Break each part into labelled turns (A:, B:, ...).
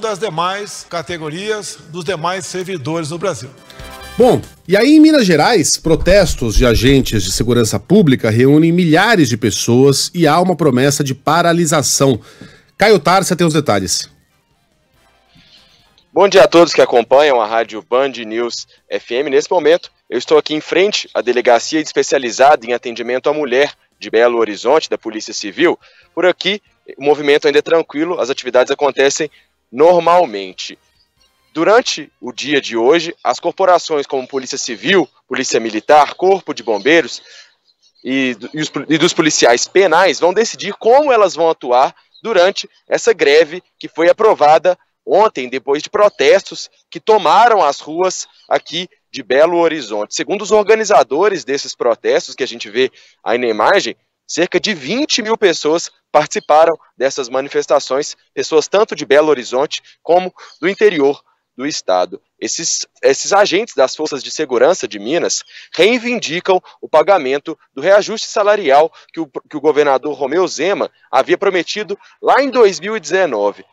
A: das demais categorias dos demais servidores no Brasil. Bom, e aí em Minas Gerais, protestos de agentes de segurança pública reúnem milhares de pessoas e há uma promessa de paralisação. Caio Tarsa tem os detalhes.
B: Bom dia a todos que acompanham a rádio Band News FM. Nesse momento, eu estou aqui em frente à delegacia especializada em atendimento à mulher de Belo Horizonte, da Polícia Civil. Por aqui, o movimento ainda é tranquilo, as atividades acontecem normalmente. Durante o dia de hoje, as corporações como Polícia Civil, Polícia Militar, Corpo de Bombeiros e, e, os, e dos policiais penais vão decidir como elas vão atuar durante essa greve que foi aprovada ontem, depois de protestos que tomaram as ruas aqui de Belo Horizonte. Segundo os organizadores desses protestos que a gente vê aí na imagem, Cerca de 20 mil pessoas participaram dessas manifestações, pessoas tanto de Belo Horizonte como do interior do Estado. Esses, esses agentes das forças de segurança de Minas reivindicam o pagamento do reajuste salarial que o, que o governador Romeu Zema havia prometido lá em 2019.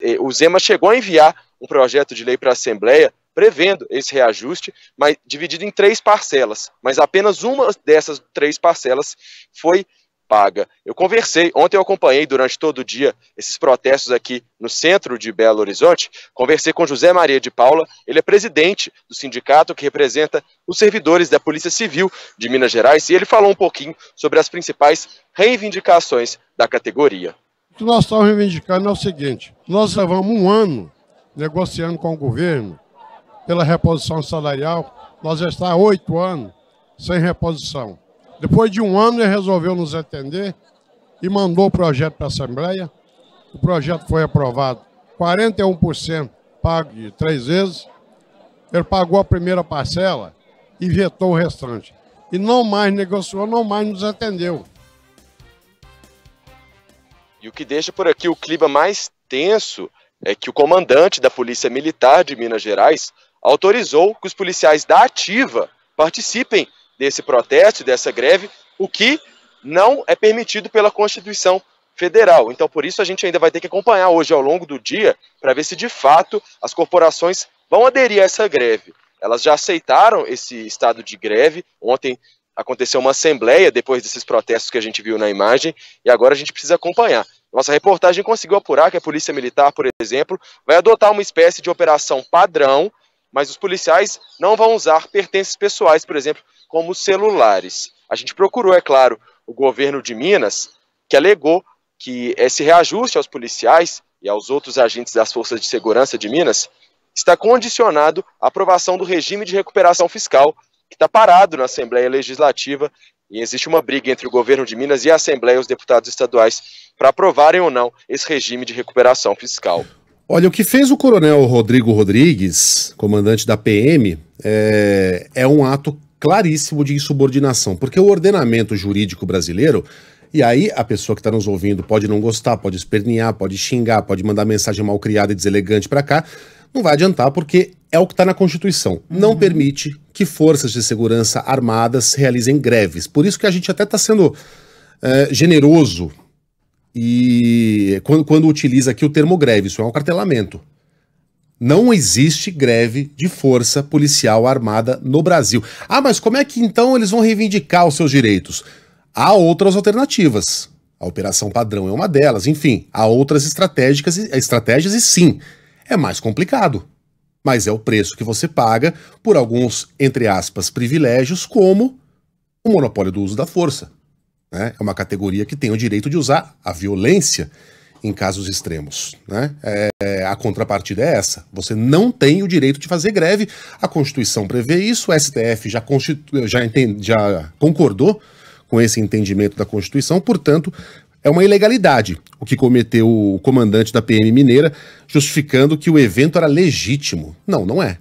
B: Eh, o Zema chegou a enviar um projeto de lei para a Assembleia prevendo esse reajuste, mas dividido em três parcelas, mas apenas uma dessas três parcelas foi paga. Eu conversei, ontem eu acompanhei durante todo o dia esses protestos aqui no centro de Belo Horizonte, conversei com José Maria de Paula, ele é presidente do sindicato que representa os servidores da Polícia Civil de Minas Gerais e ele falou um pouquinho sobre as principais reivindicações da categoria.
A: O que nós estamos reivindicando é o seguinte, nós levamos um ano negociando com o governo pela reposição salarial, nós já está há oito anos sem reposição. Depois de um ano, ele resolveu nos atender e mandou o projeto para a Assembleia. O projeto foi aprovado. 41% pago de três vezes. Ele pagou a primeira parcela e vetou o restante. E não mais negociou, não mais nos atendeu.
B: E o que deixa por aqui o clima mais tenso é que o comandante da Polícia Militar de Minas Gerais autorizou que os policiais da Ativa participem desse protesto, dessa greve, o que não é permitido pela Constituição Federal. Então, por isso, a gente ainda vai ter que acompanhar hoje ao longo do dia para ver se de fato as corporações vão aderir a essa greve. Elas já aceitaram esse estado de greve. Ontem aconteceu uma assembleia depois desses protestos que a gente viu na imagem e agora a gente precisa acompanhar. Nossa reportagem conseguiu apurar que a Polícia Militar, por exemplo, vai adotar uma espécie de operação padrão mas os policiais não vão usar pertences pessoais, por exemplo, como celulares. A gente procurou, é claro, o governo de Minas, que alegou que esse reajuste aos policiais e aos outros agentes das forças de segurança de Minas está condicionado à aprovação do regime de recuperação fiscal, que está parado na Assembleia Legislativa, e existe uma briga entre o governo de Minas e a Assembleia e os deputados estaduais para aprovarem ou não esse regime de recuperação fiscal.
A: Olha, o que fez o coronel Rodrigo Rodrigues, comandante da PM, é, é, um ato claríssimo de insubordinação, porque o ordenamento jurídico brasileiro, e aí a pessoa que está nos ouvindo pode não gostar, pode espernear, pode xingar, pode mandar mensagem mal criada e deselegante para cá, não vai adiantar porque é o que está na Constituição. Uhum. Não permite que forças de segurança armadas realizem greves. Por isso que a gente até está sendo é, generoso e quando, quando utiliza aqui o termo greve, isso é um cartelamento. Não existe greve de força policial armada no Brasil. Ah, mas como é que então eles vão reivindicar os seus direitos? Há outras alternativas. A operação padrão é uma delas, enfim, há outras estratégicas, estratégias e sim, é mais complicado. Mas é o preço que você paga por alguns, entre aspas, privilégios, como o monopólio do uso da força. Né? É uma categoria que tem o direito de usar a violência em casos extremos. Né? É, a contrapartida é essa. Você não tem o direito de fazer greve. A Constituição prevê isso, o STF já, constitu... já, entende... já concordou com esse entendimento da Constituição, portanto, é uma ilegalidade o que cometeu o comandante da PM Mineira, justificando que o evento era legítimo. Não, não é.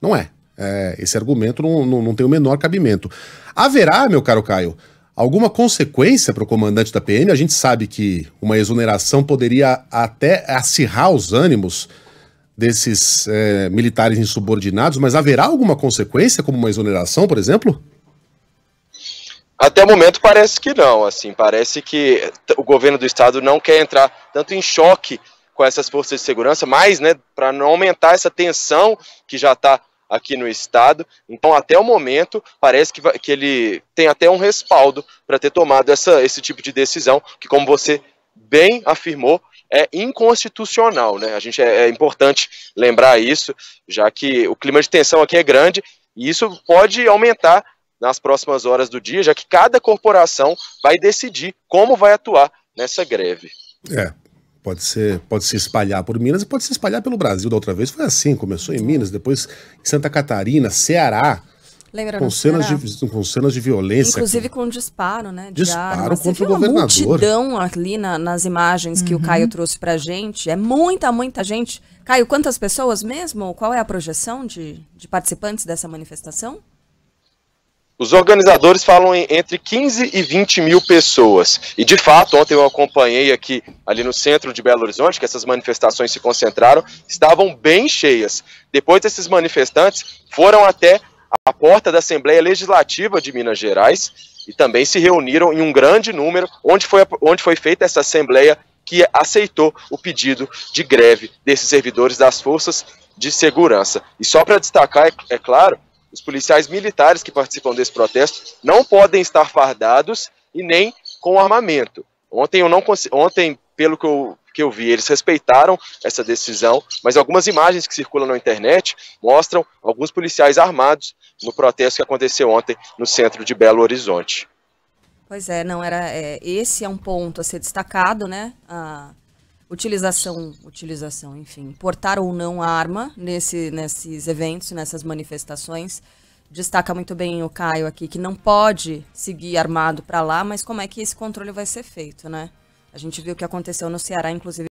A: Não é. é esse argumento não, não, não tem o menor cabimento. Haverá, meu caro Caio, alguma consequência para o comandante da PM? A gente sabe que uma exoneração poderia até acirrar os ânimos desses é, militares insubordinados, mas haverá alguma consequência, como uma exoneração, por exemplo?
B: Até o momento parece que não, assim, parece que o governo do estado não quer entrar tanto em choque com essas forças de segurança, mas, né, para não aumentar essa tensão que já está aqui no estado. Então, até o momento, parece que, vai, que ele tem até um respaldo para ter tomado essa, esse tipo de decisão, que, como você bem afirmou, é inconstitucional, né? A gente é, é importante lembrar isso, já que o clima de tensão aqui é grande e isso pode aumentar nas próximas horas do dia, já que cada corporação vai decidir como vai atuar nessa greve.
A: É, pode ser, pode se espalhar por Minas e pode se espalhar pelo Brasil. Da outra vez foi assim, começou em uhum. Minas, depois em Santa Catarina, Ceará.
B: Lembra com cenas, de,
A: com cenas de violência. Inclusive
B: com um disparo, né? disparo contra o governador. Você uma multidão ali na, nas imagens uhum. que o uhum. Caio trouxe pra gente. É muita, muita gente. Caio, quantas pessoas mesmo? Qual é a projeção de, de participantes dessa manifestação? Os organizadores falam em, entre 15 e 20 mil pessoas. E de fato, ontem eu acompanhei aqui, ali no centro de Belo Horizonte, que essas manifestações se concentraram, estavam bem cheias. Depois, esses manifestantes foram até a porta da Assembleia Legislativa de Minas Gerais e também se reuniram em um grande número, onde foi, onde foi feita essa Assembleia que aceitou o pedido de greve desses servidores das forças de segurança. E só para destacar, é, é claro, os policiais militares que participam desse protesto não podem estar fardados e nem com armamento. Ontem eu não ontem pelo que eu, que eu vi, eles respeitaram essa decisão, mas algumas imagens que circulam na internet mostram alguns policiais armados no protesto que aconteceu ontem no centro de Belo Horizonte. Pois é, não era. É, esse é um ponto a ser destacado, né? Ah, utilização, utilização, enfim, portar ou não a arma nesse, nesses eventos, nessas manifestações. Destaca muito bem o Caio aqui que não pode seguir armado para lá, mas como é que esse controle vai ser feito, né? A gente viu o que aconteceu no Ceará, inclusive